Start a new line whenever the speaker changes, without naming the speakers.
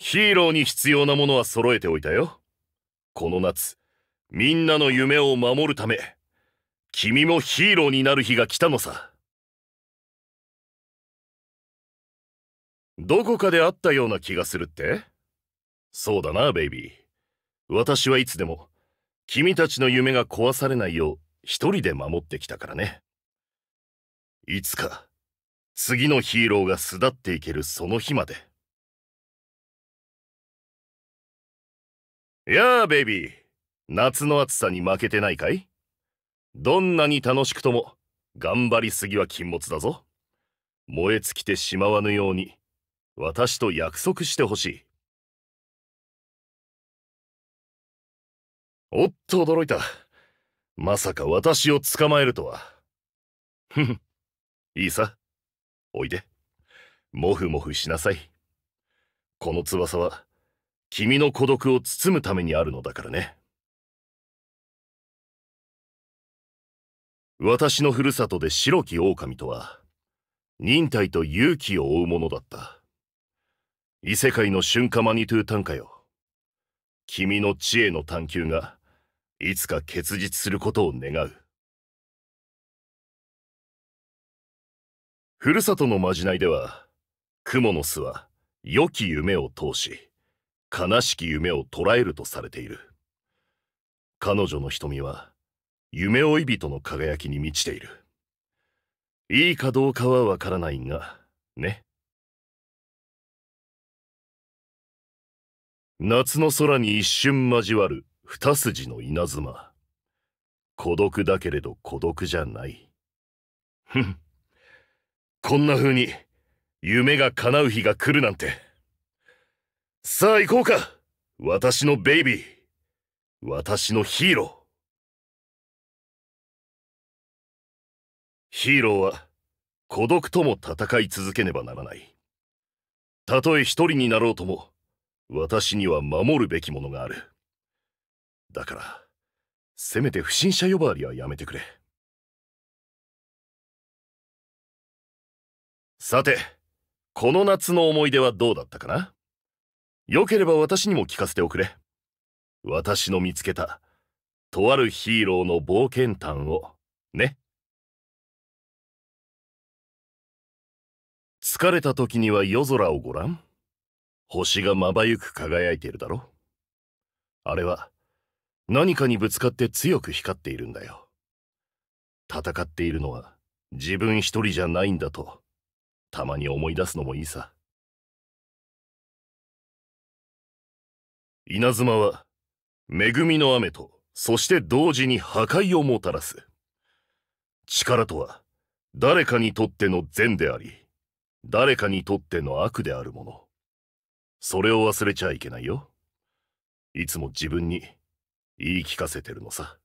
ヒーローに必要なものは揃えておいたよ。この夏、みんなの夢を守るため、君も
ヒーローになる日が来たのさ。
どこかで会ったような気がするってそうだな、ベイビー。私はいつでも、君たちの夢が壊されないよう、一人で守ってきたからね。いつか、次のヒーローが巣立ってい
けるその日まで。
やあベイビー夏の暑さに負けてないかいどんなに楽しくとも頑張りすぎは禁物だぞ燃え尽きてしまわぬように私と約束してほしいおっと驚いたまさか私を捕まえるとはふふいいさおいでもふもふしなさいこの翼は君の孤独を包むため
にあるのだからね。
私のふるさとで白き狼とは、忍耐と勇気を追うものだった。異世界の瞬間マニトゥー短歌よ。君の知恵の探求が、いつか結実することを願う。
ふるさとのまじないでは、
蜘蛛の巣は、良き夢を通し、悲しき夢を捉えるとされている彼女の瞳は夢追い人の輝きに満ちているいいかどうかはわからないがね
夏の空に一瞬
交わる二筋の稲妻孤独だけれど孤独じゃないふんこんな風に夢が叶う日が来るなんて。さあ行こうか私のベイビー
私のヒーロー
ヒーローは孤独とも戦い続けねばならないたとえ一人になろうとも私には守るべきものがあるだからせめて不審者呼ばわりはやめてくれ
さてこの
夏の思い出はどうだったかな良ければ私にも聞かせておくれ。私の見つけた、とあるヒーローの冒険譚を、ね。
疲れた時には
夜空をご覧。星がまばゆく輝いているだろ。あれは、何かにぶつかって強く光っているんだよ。戦っているのは自分一人じゃないんだと、たまに思い出すのもいいさ。
稲妻は
恵みの雨とそして同時に破壊をもたらす力とは誰かにとっての善であり誰かにとっての悪であるものそれを忘れちゃいけないよいつも自
分に言い聞かせてるのさ